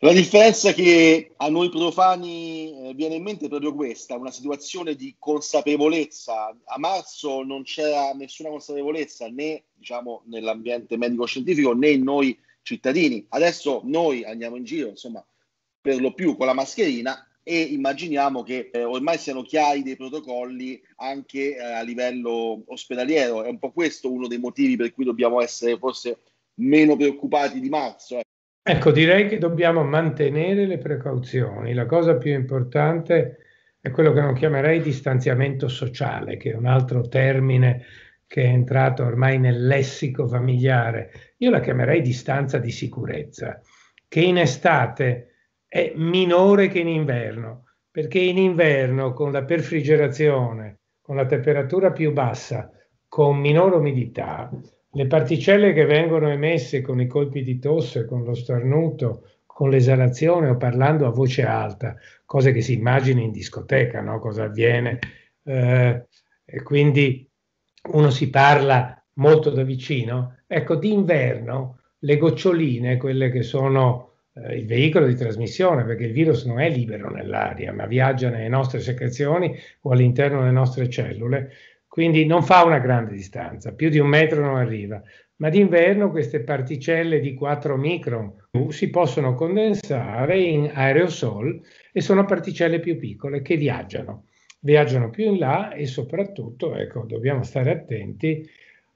La differenza che a noi profani eh, viene in mente è proprio questa, una situazione di consapevolezza. A marzo non c'era nessuna consapevolezza né diciamo, nell'ambiente medico-scientifico né in noi cittadini. Adesso noi andiamo in giro, insomma, per lo più con la mascherina e immaginiamo che eh, ormai siano chiari dei protocolli anche eh, a livello ospedaliero. È un po' questo uno dei motivi per cui dobbiamo essere forse meno preoccupati di marzo. Eh. Ecco, direi che dobbiamo mantenere le precauzioni. La cosa più importante è quello che non chiamerei distanziamento sociale, che è un altro termine che è entrato ormai nel lessico familiare. Io la chiamerei distanza di sicurezza, che in estate è minore che in inverno, perché in inverno con la perfrigerazione, con la temperatura più bassa, con minore umidità, le particelle che vengono emesse con i colpi di tosse, con lo starnuto, con l'esalazione o parlando a voce alta, cose che si immagina in discoteca, no? cosa avviene. Eh, e quindi uno si parla molto da vicino. Ecco, d'inverno le goccioline, quelle che sono eh, il veicolo di trasmissione, perché il virus non è libero nell'aria, ma viaggia nelle nostre secrezioni o all'interno delle nostre cellule, quindi non fa una grande distanza, più di un metro non arriva, ma d'inverno queste particelle di 4 micron uh, si possono condensare in aerosol e sono particelle più piccole che viaggiano, viaggiano più in là e soprattutto, ecco, dobbiamo stare attenti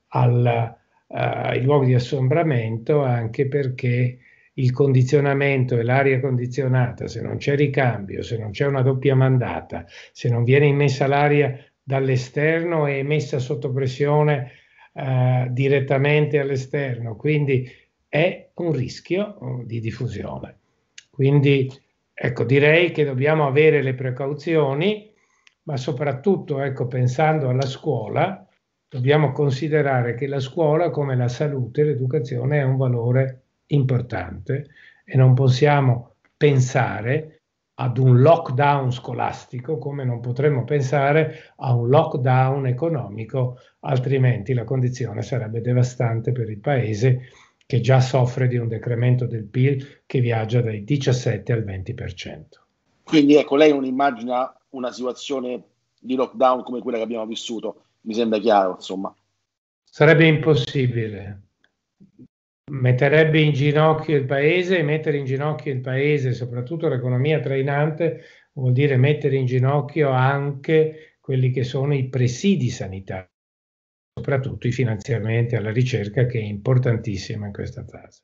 al, uh, ai luoghi di assombramento anche perché il condizionamento e l'aria condizionata, se non c'è ricambio, se non c'è una doppia mandata, se non viene immessa l'aria dall'esterno e messa sotto pressione eh, direttamente all'esterno, quindi è un rischio oh, di diffusione. Quindi ecco, direi che dobbiamo avere le precauzioni, ma soprattutto ecco, pensando alla scuola, dobbiamo considerare che la scuola, come la salute, l'educazione è un valore importante e non possiamo pensare ad un lockdown scolastico, come non potremmo pensare a un lockdown economico, altrimenti la condizione sarebbe devastante per il Paese che già soffre di un decremento del PIL che viaggia dai 17 al 20%. Quindi ecco, lei non immagina una situazione di lockdown come quella che abbiamo vissuto, mi sembra chiaro, insomma. Sarebbe impossibile metterebbe in ginocchio il paese e mettere in ginocchio il paese, soprattutto l'economia trainante, vuol dire mettere in ginocchio anche quelli che sono i presidi sanitari, soprattutto i finanziamenti alla ricerca che è importantissima in questa fase.